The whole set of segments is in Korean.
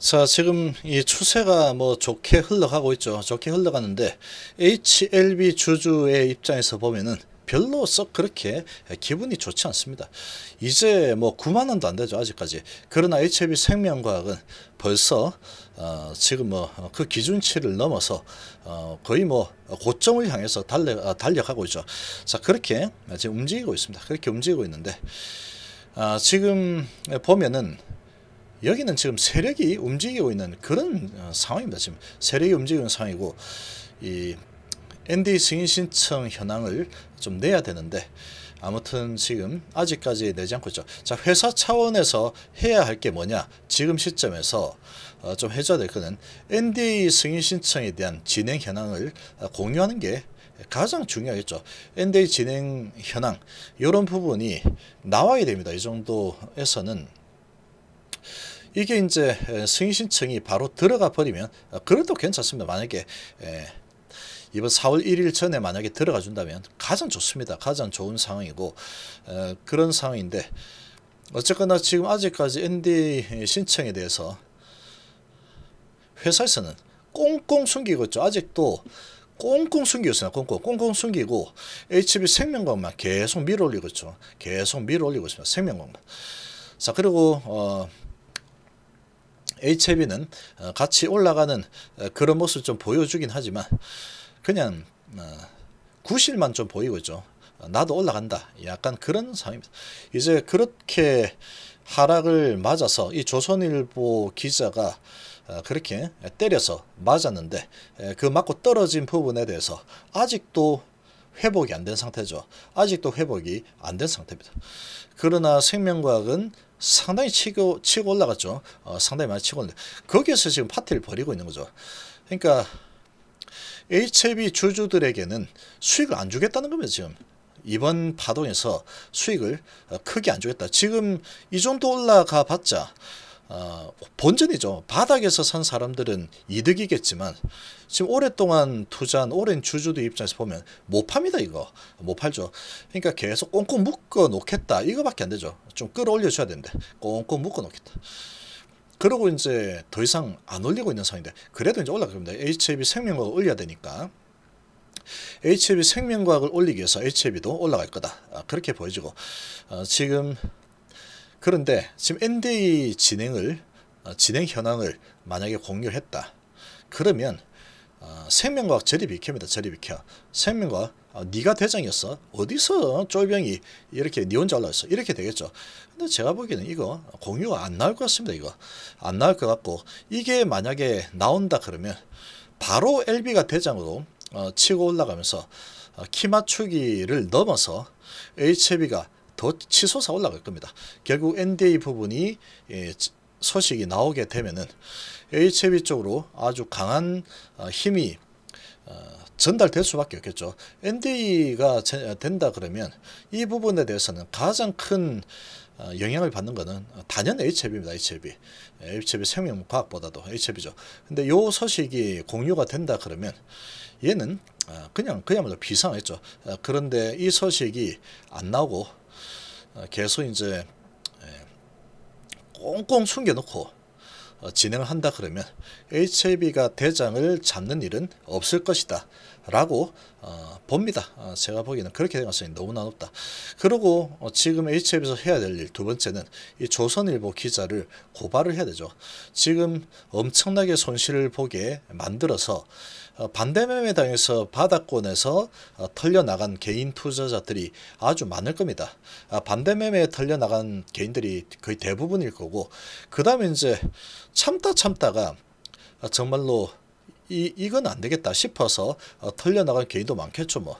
자 지금 이 추세가 뭐 좋게 흘러가고 있죠 좋게 흘러가는데 HLB 주주의 입장에서 보면은 별로 썩 그렇게 기분이 좋지 않습니다. 이제 뭐 9만 원도 안 되죠 아직까지. 그러나 HLB 생명과학은 벌써 어 지금 뭐 그 기준치를 넘어서 어 거의 뭐 고점을 향해서 달려 아, 달려가고 있죠. 자 그렇게 지금 움직이고 있습니다. 그렇게 움직이고 있는데 아 지금 보면은 여기는 지금 세력이 움직이고 있는 그런 어, 상황입니다. 지금 세력이 움직이는 상황이고 이 ND 승인 신청 현황을 좀 내야 되는데 아무튼 지금 아직까지 내지 않고 있죠. 자 회사 차원에서 해야 할 게 뭐냐 지금 시점에서 어, 좀 해줘야 될 거는 NDA 승인 신청에 대한 진행 현황을 어, 공유하는 게 가장 중요하겠죠. NDA 진행 현황 이런 부분이 나와야 됩니다. 이 정도에서는 이게 이제 승인 신청이 바로 들어가 버리면 어, 그래도 괜찮습니다. 만약에 이번 4월 1일 전에 만약에 들어가 준다면 가장 좋습니다. 가장 좋은 상황이고 어, 그런 상황인데 어쨌거나 지금 아직까지 n d 신청에 대해서 회사에서는 꽁꽁 숨기고 있죠. 아직도 꽁꽁 숨기었어요. 꽁꽁 꽁꽁 숨기고 HB 생명과만 계속 밀어올리고 있죠. 계속 밀어올리고 있습니다. 생명과만. 자 그리고 어 HB는 어, 같이 올라가는 어, 그런 모습을 좀 보여주긴 하지만 그냥 어, 구실만 좀 보이고 있죠. 나도 올라간다. 약간 그런 상황입니다. 이제 그렇게 하락을 맞아서 이 조선일보 기자가 그렇게 때려서 맞았는데 그 맞고 떨어진 부분에 대해서 아직도 회복이 안 된 상태죠. 아직도 회복이 안 된 상태입니다. 그러나 생명과학은 상당히 치고, 치고 올라갔죠. 어, 상당히 많이 치고 올라 거기에서 지금 파티를 벌이고 있는 거죠. 그러니까 HLB 주주들에게는 수익을 안 주겠다는 겁니다. 지금 이번 파동에서 수익을 어, 크게 안 주겠다. 지금 이 정도 올라가 봤자 어, 본전이죠. 바닥에서 산 사람들은 이득이겠지만 지금 오랫동안 투자한 오랜 주주들 입장에서 보면 못 팝니다 이거 못 팔죠. 그러니까 계속 꽁꽁 묶어 놓겠다 이거밖에 안 되죠. 좀 끌어올려 줘야 되는데 꽁꽁 묶어 놓겠다. 그러고 이제 더 이상 안 올리고 있는 상황인데 그래도 이제 올라갑니다. HAB 생명과학 을 올려야 되니까 HAB 생명과학을 올리기 위해서 HAB도 올라갈 거다. 아, 그렇게 보여지고 어, 지금 그런데 지금 NDA 진행을 어, 진행 현황을 만약에 공유했다. 그러면 어, 생명과 저리비켜입니다. 저리비켜. 생명과 네가 대장이었어. 어디서 쫄병이 이렇게 네 혼자 올라왔어. 이렇게 되겠죠. 근데 제가 보기에는 이거 공유가 안 나올 것 같습니다. 이거 안 나올 것 같고 이게 만약에 나온다 그러면 바로 LB가 대장으로 어, 치고 올라가면서 키 맞추기를 넘어서 HB가 더 치솟아 올라갈 겁니다. 결국 NDA 부분이 예, 소식이 나오게 되면은 h i 쪽으로 아주 강한 어, 힘이 어, 전달될 수밖에 없겠죠. NDA가 된다 그러면 이 부분에 대해서는 가장 큰 어, 영향을 받는 것은 단연 h i 입니다 h i h i 생명과학보다도 h i 죠 근데 요 소식이 공유가 된다 그러면 얘는 그냥 그야말로 비상했죠. 그런데 이 소식이 안 나오고 어, 계속 이제 예, 꽁꽁 숨겨놓고 어, 진행을 한다 그러면 HIV가 대장을 잡는 일은 없을 것이다 라고 어, 봅니다. 제가 보기에는 그렇게 된가능 너무나 높다. 그리고 지금 HIV에서 해야 될 일 두 번째는 이 조선일보 기자를 고발을 해야 되죠. 지금 엄청나게 손실을 보게 만들어서 어, 반대매매 당해서 바닥권에서 어, 털려나간 개인 투자자들이 아주 많을 겁니다. 아, 반대매매에 털려나간 개인들이 거의 대부분일 거고 그 다음에 이제 참다 참다가 아, 정말로 이, 이건 안 되겠다 싶어서 어, 털려나간 개인도 많겠죠 뭐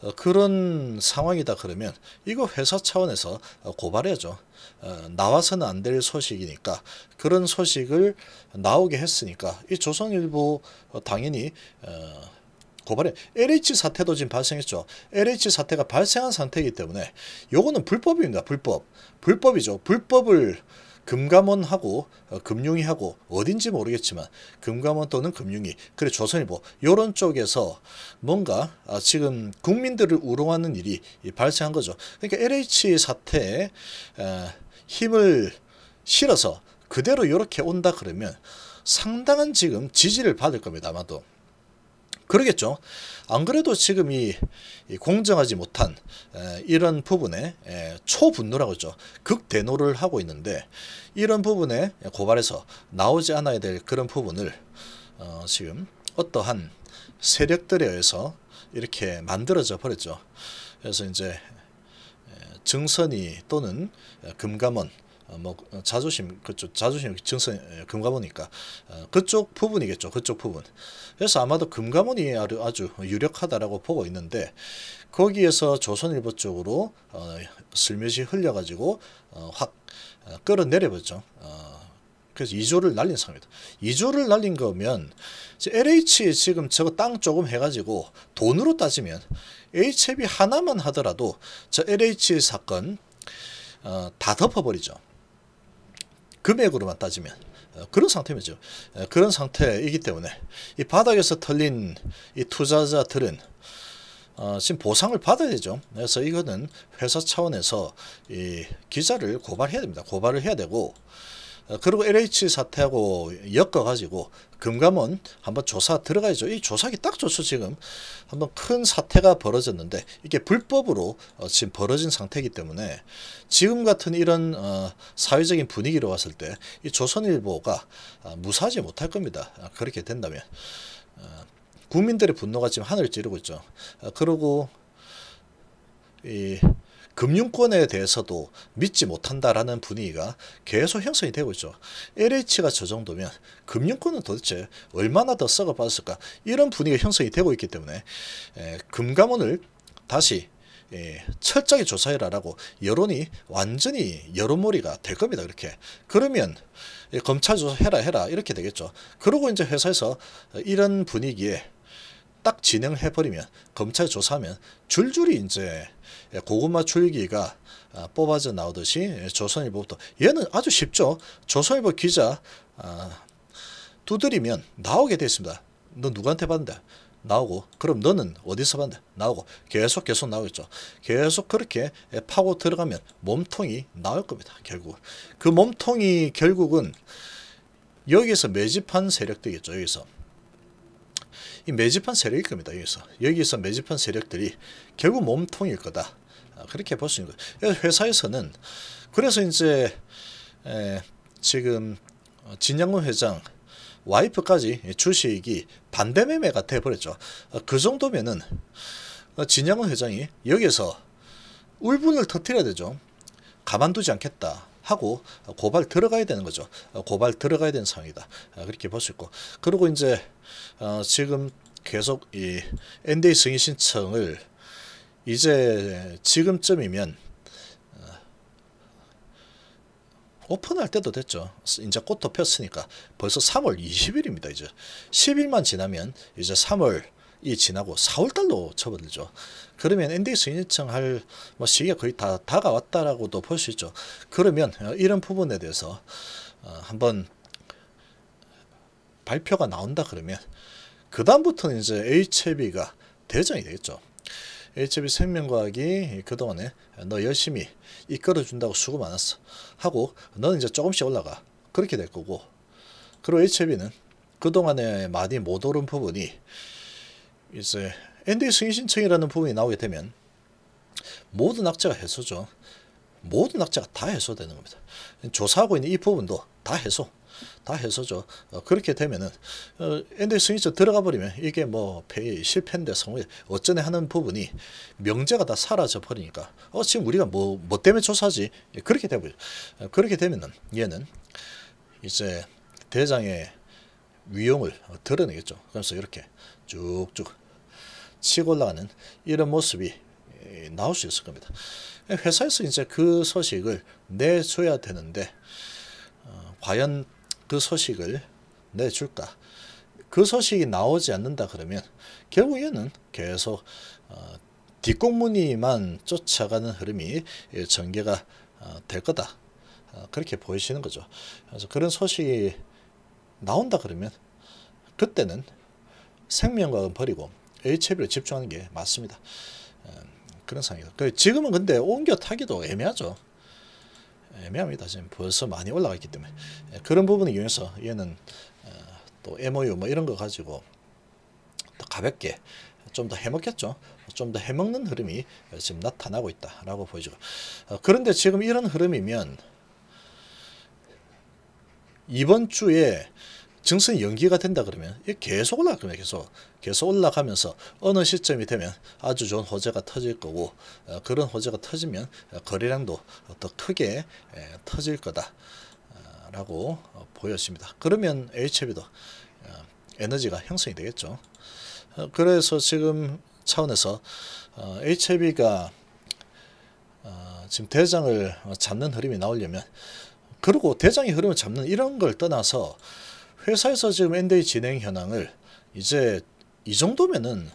어, 그런 상황이다 그러면 이거 회사 차원에서 어, 고발해야죠 어, 나와서는 안 될 소식이니까 그런 소식을 나오게 했으니까 이 조선일보 어, 당연히 어, 고발해 LH 사태도 지금 발생했죠 LH 사태가 발생한 상태이기 때문에 요거는 불법입니다 불법 불법이죠 불법을 금감원하고 어, 금융위하고 어딘지 모르겠지만 금감원 또는 금융위 그래 조선일보 요런 쪽에서 뭔가 아, 지금 국민들을 우롱하는 일이 발생한 거죠. 그러니까 LH 사태에 힘을 실어서 그대로 이렇게 온다 그러면 상당한 지금 지지를 받을 겁니다. 아마도. 그러겠죠. 안 그래도 지금 이, 공정하지 못한 이런 부분에 초분노라고 하죠. 극대노를 하고 있는데 이런 부분에 고발해서 나오지 않아야 될 그런 부분을 어, 지금 어떠한 세력들에 의해서 이렇게 만들어져 버렸죠. 그래서 이제 증선이 또는 금감원 어, 뭐 어, 자존심 그쪽 자존심 증선 예, 금가모니까 어, 그쪽 부분이겠죠 그쪽 부분 그래서 아마도 금가모니 아주 아주 유력하다라고 보고 있는데 거기에서 조선일보 쪽으로 어, 슬며시 흘려가지고 어, 확 끌어내려버렸죠 어, 그래서 2조를 날린 상황이다 2조를 날린 거면 LH 지금 저거 땅 조금 해가지고 돈으로 따지면 HB 하나만 하더라도 저 LH 사건 어, 다 덮어버리죠 금액으로만 따지면 어, 그런 상태죠. 어, 그런 상태이기 때문에 이 바닥에서 털린 이 투자자들은 어, 지금 보상을 받아야 되죠. 그래서 이거는 회사 차원에서 이 기자를 고발해야 됩니다. 고발을 해야 되고 어, 그리고 LH 사태하고 엮어가지고 금감원 한번 조사 들어가야죠. 이 조사기 딱 좋죠 지금. 한번 큰 사태가 벌어졌는데 이게 불법으로 어, 지금 벌어진 상태이기 때문에 지금 같은 이런 어, 사회적인 분위기로 왔을 때 이 조선일보가 어, 무사하지 못할 겁니다. 아, 그렇게 된다면. 어, 국민들의 분노가 지금 하늘을 찌르고 있죠. 어, 그리고 이 금융권에 대해서도 믿지 못한다라는 분위기가 계속 형성이 되고 있죠. LH가 저 정도면 금융권은 도대체 얼마나 더 썩어빠졌을까 이런 분위기가 형성이 되고 있기 때문에 에, 금감원을 다시 예, 철저히 조사해라라고 여론이 완전히 여론몰이가 될 겁니다. 그렇게 그러면 검찰 조사해라 해라 이렇게 되겠죠. 그러고 이제 회사에서 이런 분위기에 딱 진행해버리면 검찰 조사하면 줄줄이 이제 고구마 줄기가 아, 뽑아져 나오듯이 조선일보부터 얘는 아주 쉽죠. 조선일보 기자 아, 두드리면 나오게 되어 있습니다. 너 누구한테 봤는데 나오고 그럼 너는 어디서 봤는데 나오고 계속 계속 나오겠죠 계속 그렇게 파고 들어가면 몸통이 나올 겁니다 결국 그 몸통이 결국은 여기서 매집한 세력 되겠죠 여기서 이 매집한 세력일 겁니다. 여기서. 여기서 매집한 세력들이 결국 몸통일 거다. 아, 그렇게 볼 수 있는 거예요. 회사에서는 그래서 이제 지금 어, 진양훈 회장 와이프까지 주식이 반대 매매가 돼버렸죠. 어, 그 정도면은 어, 진양훈 회장이 여기서 울분을 터뜨려야 되죠. 가만두지 않겠다. 하고 어, 고발 들어가야 되는 거죠. 어, 고발 들어가야 되는 상황이다. 어, 그렇게 볼 수 있고. 그리고 이제 지금 계속 이 NDA 승인 신청을 이제 지금쯤이면 오픈할 때도 됐죠. 이제 꽃도 폈으니까 벌써 3월 20일입니다. 이제 10일만 지나면 이제 3월 이 지나고 4월달로 쳐버리죠. 그러면 엔데이스 신청할 뭐 시기가 거의 다 다가왔다라고도 볼 수 있죠. 그러면 어, 이런 부분에 대해서 어, 한번 발표가 나온다 그러면 그 다음부터는 이제 HB가 대장이 되겠죠. HB 생명과학이 그동안에 너 열심히 이끌어준다고 수고 많았어 하고 너는 이제 조금씩 올라가 그렇게 될 거고 그리고 HB는 그동안에 많이 못 오른 부분이 이제 NDA 승인 신청이라는 부분이 나오게 되면 모든 악재가 해소죠. 모든 악재가 다 해소되는 겁니다. 조사하고 있는 이 부분도 다 해소. 다 해소죠. 어, 그렇게 되면은 어, NDA 승인서 들어가 버리면 이게 뭐 폐의 실패인데 성우 어쩌네 하는 부분이 명제가 다 사라져 버리니까 어 지금 우리가 뭐뭐 뭐 때문에 조사하지 예, 그렇게 되버려. 어, 그렇게 되면은 얘는 이제 대장의 위용을 어, 드러내겠죠. 그래서 이렇게 쭉쭉 치고 올라가는 이런 모습이 예, 나올 수 있을 겁니다. 회사에서 이제 그 소식을 내줘야 되는데 어, 과연 그 소식을 내줄까? 그 소식이 나오지 않는다 그러면 결국에는 계속 어, 뒷공무니만 쫓아가는 흐름이 예, 전개가 어, 될 거다. 어, 그렇게 보이시는 거죠. 그래서 그런 소식이 나온다 그러면 그때는 생명과는 버리고 HF를 집중하는 게 맞습니다. 예, 그런 상황이다. 그 지금은 근데 옮겨 타기도 애매하죠. 애매합니다. 지금 벌써 많이 올라가 있기 때문에 예, 그런 부분을 이용해서 얘는 어, 또 MOU 뭐 이런 거 가지고 더 가볍게 좀 더 해먹겠죠. 좀 더 해먹는 흐름이 지금 나타나고 있다라고 보이죠. 어, 그런데 지금 이런 흐름이면 이번 주에 증선 연기가 된다 그러면 계속 올라가면 계속 계속 올라가면서 어느 시점이 되면 아주 좋은 호재가 터질 거고 어, 그런 호재가 터지면 거래량도 더 크게 예, 터질 거다라고 어, 어, 보였습니다 그러면 HB도 에너지가 형성이 되겠죠. 그래서 지금 차원에서 HB가 지금 대장을 잡는 흐름이 나오려면 그리고 대장의 흐름을 잡는 이런 걸 떠나서 회사에서 지금 엔데이 진행 현황을 이제 이 정도면은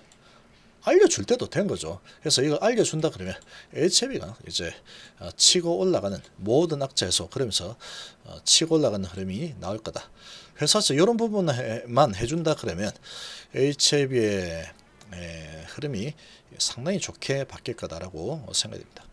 알려줄 때도 된 거죠. 그래서 이걸 알려준다 그러면 HB가 이제 어, 치고 올라가는 모든 악재 해소 그러면서 어, 치고 올라가는 흐름이 나올 거다. 회사에서 이런 부분만 해준다 그러면 HB의 흐름이 상당히 좋게 바뀔 거다라고 생각됩니다.